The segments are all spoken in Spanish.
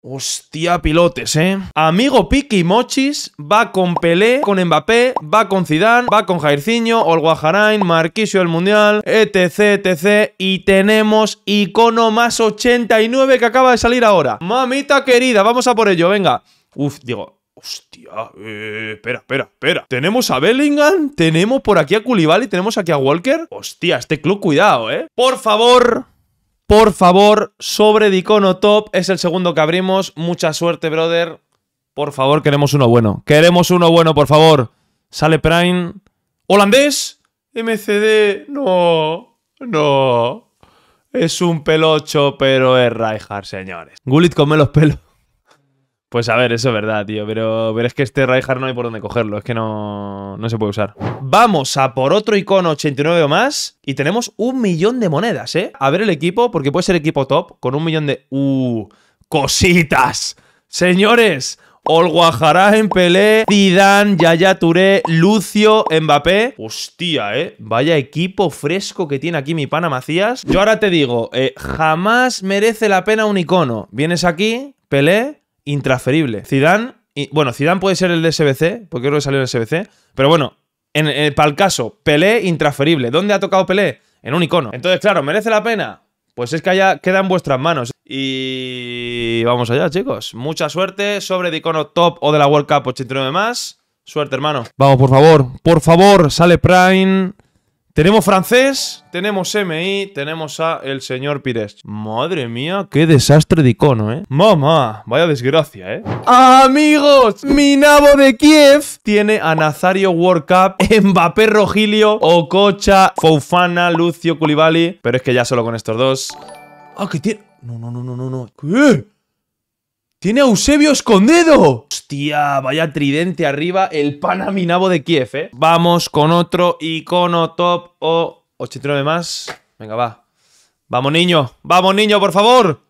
Hostia, pilotes, ¿eh? Amigo Piki Mochis va con Pelé, con Mbappé, va con Zidane, va con Jairzinho, Olguajarain, Marquisio del Mundial, etc, etc. Y tenemos icono más 89 que acaba de salir ahora. Mamita querida, vamos a por ello, venga. Uf, digo... Hostia, eh, espera, espera, espera. Tenemos a Bellingham, tenemos por aquí a Koulibaly, tenemos aquí a Walker. Hostia, este club, cuidado, ¿eh? Por favor, por favor, sobre Dicono Top. Es el segundo que abrimos. Mucha suerte, brother. Por favor, queremos uno bueno. Queremos uno bueno, por favor. Sale Prime. ¡Holandés! MCD. No. No. Es un pelocho, pero es Reinhardt, señores. Gullit, come los pelos. Pues a ver, eso es verdad, tío. Pero, es que este Raihard no hay por dónde cogerlo. Es que no, no se puede usar. Vamos a por otro icono 89 o más. Y tenemos un millón de monedas, ¿eh? A ver el equipo, porque puede ser equipo top con un millón de... ¡Uh! ¡Cositas! Señores, Guajará en Pelé, Zidane, Yaya Touré, Lucio, Mbappé. Hostia, eh. Vaya equipo fresco que tiene aquí mi pana Macías. Yo ahora te digo, eh, jamás merece la pena un icono. Vienes aquí, Pelé, intransferible. Zidane, bueno, Zidane puede ser el de SBC, porque creo que salió el SBC, pero bueno, en, eh, para el caso, Pelé intransferible. ¿Dónde ha tocado Pelé? En un icono. Entonces, claro, ¿merece la pena? Pues es que allá queda en vuestras manos. Y vamos allá, chicos. Mucha suerte sobre de icono top o de la World Cup 89 más. Suerte, hermano. Vamos, por favor, por favor, sale Prime. Tenemos francés, tenemos MI, tenemos a el señor Pires. Madre mía, qué desastre de icono, ¿eh? Mamá, vaya desgracia, ¿eh? Amigos, mi nabo de Kiev tiene a Nazario World Cup, Mbappé Rogilio, Ococha, Foufana, Lucio Culibali. Pero es que ya solo con estos dos... Ah, que tiene... No, no, no, no, no, no. ¿Qué? ¡Tiene a Eusebio escondido! Hostia, vaya tridente arriba, el Panaminabo de Kiev, ¿eh? Vamos con otro icono top o 89 más. Venga, va. Vamos, niño. Vamos, niño, por favor.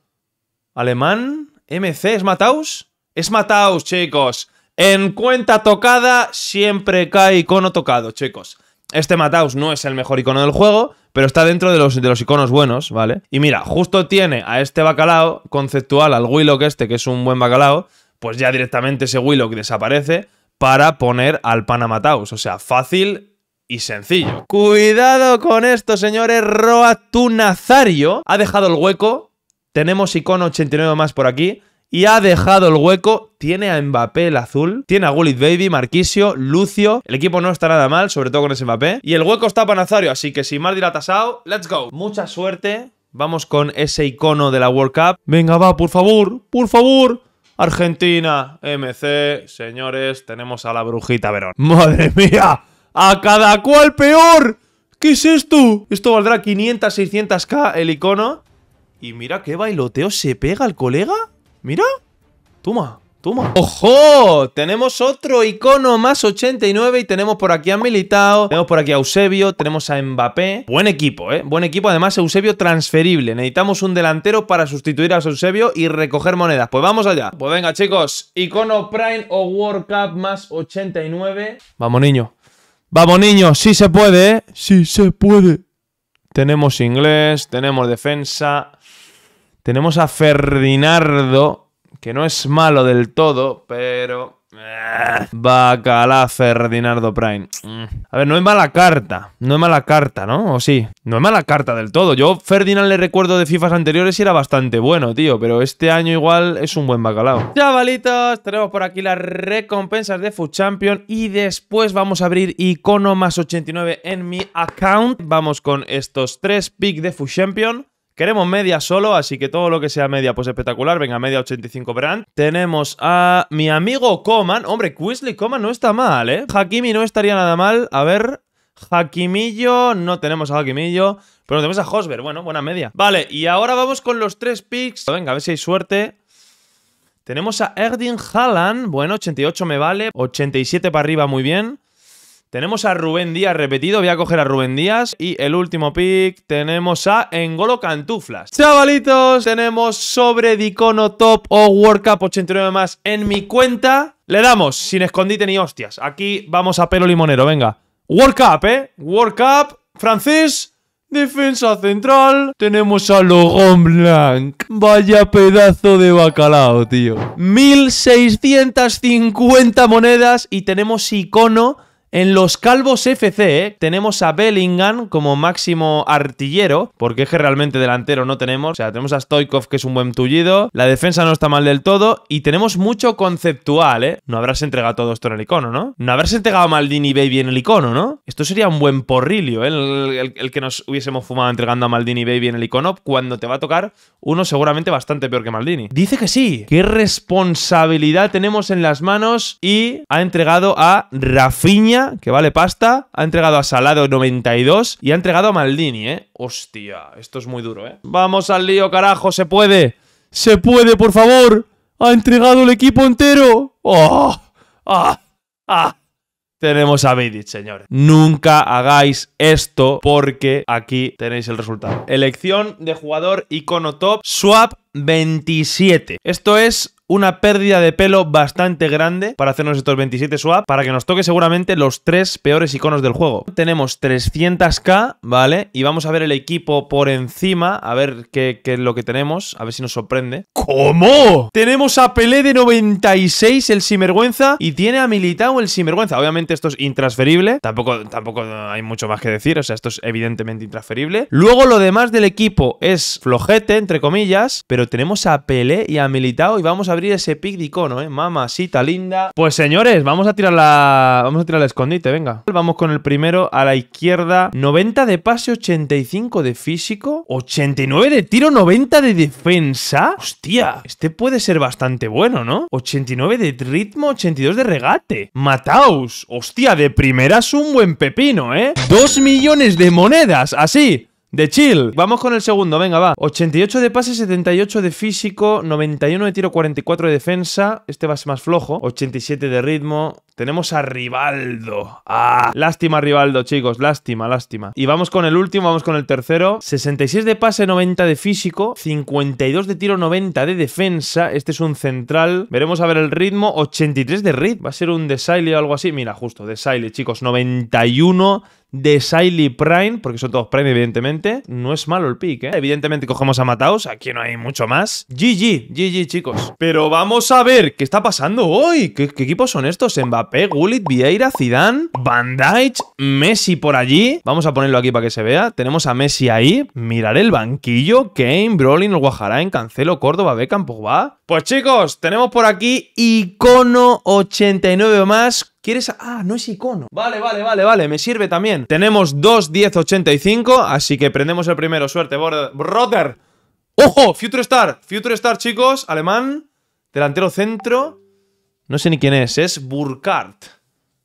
Alemán, MC, ¿es Mataus? Es Mataus, chicos. En cuenta tocada siempre cae icono tocado, chicos este Mataus no es el mejor icono del juego, pero está dentro de los, de los iconos buenos, ¿vale? Y mira, justo tiene a este bacalao conceptual, al Willock este, que es un buen bacalao, pues ya directamente ese Willock desaparece para poner al Panamataus. O sea, fácil y sencillo. Cuidado con esto, señores. Roatunazario ha dejado el hueco. Tenemos icono 89 más por aquí y ha dejado el hueco. Tiene a Mbappé el azul, tiene a Gullit Baby, Marquisio, Lucio. El equipo no está nada mal, sobre todo con ese Mbappé. Y el hueco está para Nazario, así que sin más dilatasado, let's go. Mucha suerte. Vamos con ese icono de la World Cup. Venga, va, por favor, por favor. Argentina, MC, señores, tenemos a la brujita Verón. ¡Madre mía! ¡A cada cual peor! ¿Qué es esto? Esto valdrá 500, 600k el icono. Y mira qué bailoteo se pega el colega. Mira. Toma, toma. ¡Ojo! Tenemos otro icono más 89 y tenemos por aquí a Militao, tenemos por aquí a Eusebio, tenemos a Mbappé. Buen equipo, ¿eh? Buen equipo. Además, Eusebio transferible. Necesitamos un delantero para sustituir a Eusebio y recoger monedas. Pues vamos allá. Pues venga, chicos. Icono Prime o World Cup más 89. Vamos, niño. Vamos, niño. Sí se puede, ¿eh? Sí se puede. Tenemos inglés, tenemos defensa... Tenemos a Ferdinando que no es malo del todo, pero... Eh, Bacala Ferdinando Prime. Mm. A ver, no es mala carta. No es mala carta, ¿no? O sí. No es mala carta del todo. Yo Ferdinand le recuerdo de FIFAs anteriores y era bastante bueno, tío. Pero este año igual es un buen bacalao. Chavalitos, tenemos por aquí las recompensas de Food Champion. Y después vamos a abrir icono más 89 en mi account. Vamos con estos tres picks de Food Champion. Queremos media solo, así que todo lo que sea media, pues espectacular. Venga, media 85 brand. Tenemos a mi amigo Coman. Hombre, Quisley Coman no está mal, ¿eh? Hakimi no estaría nada mal. A ver, Hakimillo, no tenemos a Hakimillo, pero tenemos a Hosberg, bueno, buena media. Vale, y ahora vamos con los tres picks. Venga, a ver si hay suerte. Tenemos a Erdin Haaland, bueno, 88 me vale, 87 para arriba, muy bien. Tenemos a Rubén Díaz repetido, voy a coger a Rubén Díaz. Y el último pick tenemos a Engolo Cantuflas. Chavalitos, tenemos sobre icono Top o World Cup 89 más en mi cuenta. Le damos, sin escondite ni hostias. Aquí vamos a pelo limonero, venga. World Cup, ¿eh? World Cup, Francés. Defensa central, tenemos a Logan Blanc. Vaya pedazo de bacalao, tío. 1650 monedas y tenemos icono en los Calvos FC eh, tenemos a Bellingham como máximo artillero, porque es que realmente delantero no tenemos. O sea, tenemos a Stoikov, que es un buen tullido. La defensa no está mal del todo. Y tenemos mucho conceptual, ¿eh? No habrás entregado todo esto en el icono, ¿no? No habrás entregado a Maldini Baby en el icono, ¿no? Esto sería un buen porrilio, ¿eh? el, que nos hubiésemos fumado entregando a Maldini Baby en el icono, cuando te va a tocar uno seguramente bastante peor que Maldini. Dice que sí. ¿Qué responsabilidad tenemos en las manos? Y ha entregado a Rafinha que vale pasta, ha entregado a Salado 92 y ha entregado a Maldini, ¿eh? Hostia, esto es muy duro, ¿eh? Vamos al lío, carajo, se puede. Se puede, por favor. Ha entregado el equipo entero. ¡Oh! ¡Ah! ¡Ah! Tenemos a Vidic, señores. Nunca hagáis esto porque aquí tenéis el resultado. Elección de jugador icono top swap 27. Esto es una pérdida de pelo bastante grande para hacernos estos 27 swap, para que nos toque seguramente los tres peores iconos del juego. Tenemos 300k, ¿vale? Y vamos a ver el equipo por encima, a ver qué, es lo que tenemos, a ver si nos sorprende. ¿Cómo? Tenemos a Pelé de 96, el sinvergüenza, y tiene a Militao el sinvergüenza. Obviamente esto es intransferible, tampoco, tampoco hay mucho más que decir, o sea, esto es evidentemente intransferible. Luego lo demás del equipo es flojete, entre comillas, pero tenemos a Pelé y a Militao y vamos a abrir ese pic de icono, ¿eh? Mamacita linda. Pues señores, vamos a tirar la... Vamos a tirar el escondite, venga. Vamos con el primero a la izquierda. 90 de pase, 85 de físico, 89 de tiro, 90 de defensa. Hostia, este puede ser bastante bueno, ¿no? 89 de ritmo, 82 de regate. Mataus. Hostia, de primeras un buen pepino, ¿eh? 2 millones de monedas, así. De chill. Vamos con el segundo, venga, va. 88 de pase, 78 de físico, 91 de tiro, 44 de defensa. Este va a ser más flojo. 87 de ritmo. Tenemos a Rivaldo. Ah, lástima Rivaldo, chicos. Lástima, lástima. Y vamos con el último, vamos con el tercero. 66 de pase, 90 de físico, 52 de tiro, 90 de defensa. Este es un central. Veremos a ver el ritmo. 83 de ritmo. Va a ser un Desaile o algo así. Mira, justo, Desaile, chicos. 91 de Siley Prime, porque son todos Prime, evidentemente. No es malo el pick, ¿eh? Evidentemente cogemos a Mataos, aquí no hay mucho más. GG, GG, chicos. Pero vamos a ver qué está pasando hoy. ¿Qué, equipos son estos? Mbappé, Gullit, Vieira, Zidane, Van Dijk, Messi por allí. Vamos a ponerlo aquí para que se vea. Tenemos a Messi ahí. Mirar el banquillo. Kane, Brolin, Guajarain, Cancelo, Córdoba, Beckham, Pogba. Pues chicos, tenemos por aquí Icono 89 más ¿Quieres...? Ah, no es icono. Vale, vale, vale, vale, me sirve también. Tenemos dos 10.85, así que prendemos el primero. Suerte, brother. ¡Ojo! Future Star. Future Star, chicos. Alemán. Delantero centro. No sé ni quién es. Es Burkhardt.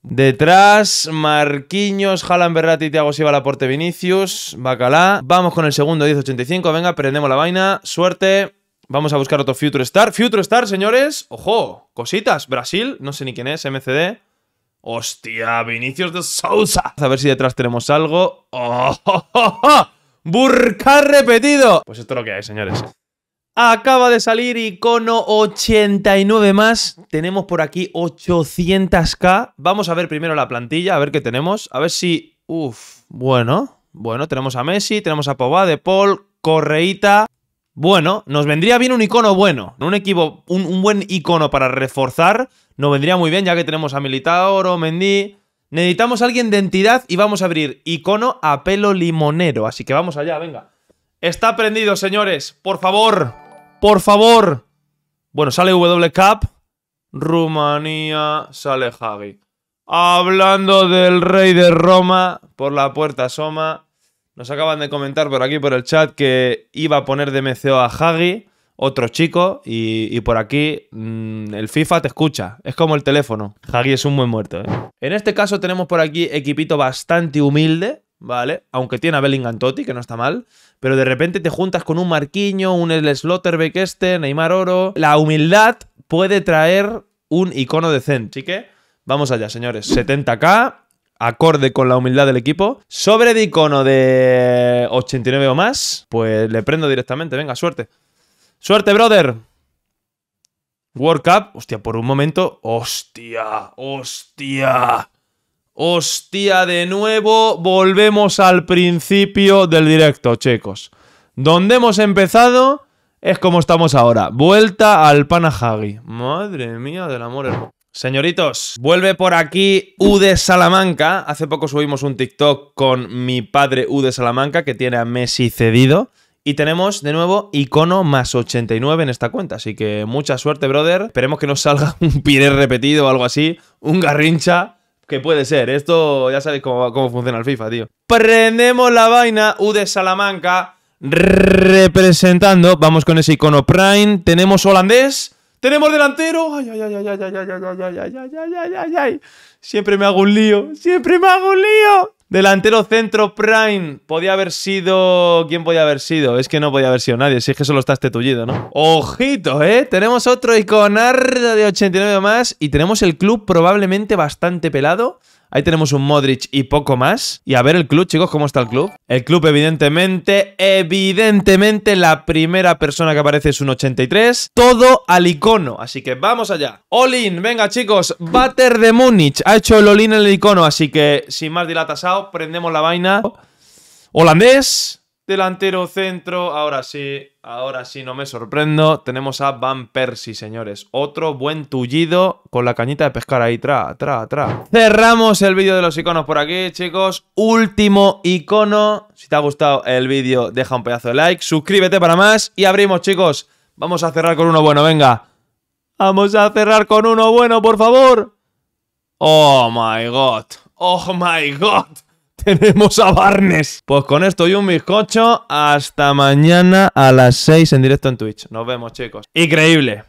Detrás, Marquinhos, Haaland, Berratti, Thiago Silva, porte Vinicius, Bacalá. Vamos con el segundo, 10.85. Venga, prendemos la vaina. Suerte. Vamos a buscar otro Future Star. Future Star, señores. Ojo, cositas. Brasil, no sé ni quién es, MCD. Hostia, Vinicius de Sousa. A ver si detrás tenemos algo. ¡Oh, oh, repetido! Pues esto es lo que hay, señores. Acaba de salir icono 89 más. Tenemos por aquí 800k. Vamos a ver primero la plantilla, a ver qué tenemos. A ver si... Uf, bueno. Bueno, tenemos a Messi, tenemos a Pobá, De Paul, Correita bueno, nos vendría bien un icono bueno, un equipo, un, buen icono para reforzar, nos vendría muy bien ya que tenemos a Militao, o Mendy. Necesitamos a alguien de entidad y vamos a abrir icono a pelo limonero, así que vamos allá, venga. Está prendido, señores, por favor, por favor. Bueno, sale WCAP, Rumanía, sale Javi. Hablando del rey de Roma, por la puerta Soma. Nos acaban de comentar por aquí, por el chat, que iba a poner de MCO a Hagi, otro chico, y, por aquí mm, el FIFA te escucha. Es como el teléfono. Hagi es un buen muerto. ¿eh? En este caso tenemos por aquí equipito bastante humilde, ¿vale? Aunque tiene a Bellingham Totti, que no está mal. Pero de repente te juntas con un Marquiño, un El Slotterbeck este, Neymar Oro. La humildad puede traer un icono decente. Así que vamos allá, señores. 70k, acorde con la humildad del equipo. Sobre de icono de 89 o más, pues le prendo directamente. Venga, suerte. Suerte, brother. World Cup. Hostia, por un momento. Hostia, hostia. Hostia, de nuevo volvemos al principio del directo, chicos. Donde hemos empezado es como estamos ahora. Vuelta al Panahagi. Madre mía del amor Señoritos, vuelve por aquí U de Salamanca. Hace poco subimos un TikTok con mi padre U de Salamanca, que tiene a Messi cedido. Y tenemos de nuevo icono más 89 en esta cuenta. Así que mucha suerte, brother. Esperemos que no salga un Piré repetido o algo así. Un garrincha. Que puede ser. Esto ya sabéis cómo, funciona el FIFA, tío. Prendemos la vaina U de Salamanca. Representando. Vamos con ese icono Prime. Tenemos holandés. Tenemos delantero. Ay, ay, ay, ay, ay, ay, ay, ay, ay, ay, ay, ay, ay, ay, ay. Siempre me hago un lío. Siempre me hago un lío. Delantero centro Prime. Podía haber sido. ¿Quién podía haber sido? Es que no podía haber sido nadie. Si es que solo está este tullido, ¿no? Ojito, ¿eh? Tenemos otro iconar de 89 más. Y tenemos el club probablemente bastante pelado. Ahí tenemos un Modric y poco más. Y a ver el club, chicos, ¿cómo está el club? El club, evidentemente, evidentemente, la primera persona que aparece es un 83. Todo al icono, así que vamos allá. Olin, venga, chicos, Bater de Múnich. Ha hecho el Olin en el icono, así que sin más dilatasado, prendemos la vaina. Holandés. Delantero centro, ahora sí, ahora sí, no me sorprendo. Tenemos a Van Persie, señores. Otro buen tullido con la cañita de pescar ahí, tra, tra, tra. Cerramos el vídeo de los iconos por aquí, chicos. Último icono. Si te ha gustado el vídeo, deja un pedazo de like, suscríbete para más y abrimos, chicos. Vamos a cerrar con uno bueno, venga. Vamos a cerrar con uno bueno, por favor. Oh my god. Oh my god. tenemos a Barnes. Pues con esto y un bizcocho, hasta mañana a las 6 en directo en Twitch. Nos vemos, chicos. Increíble.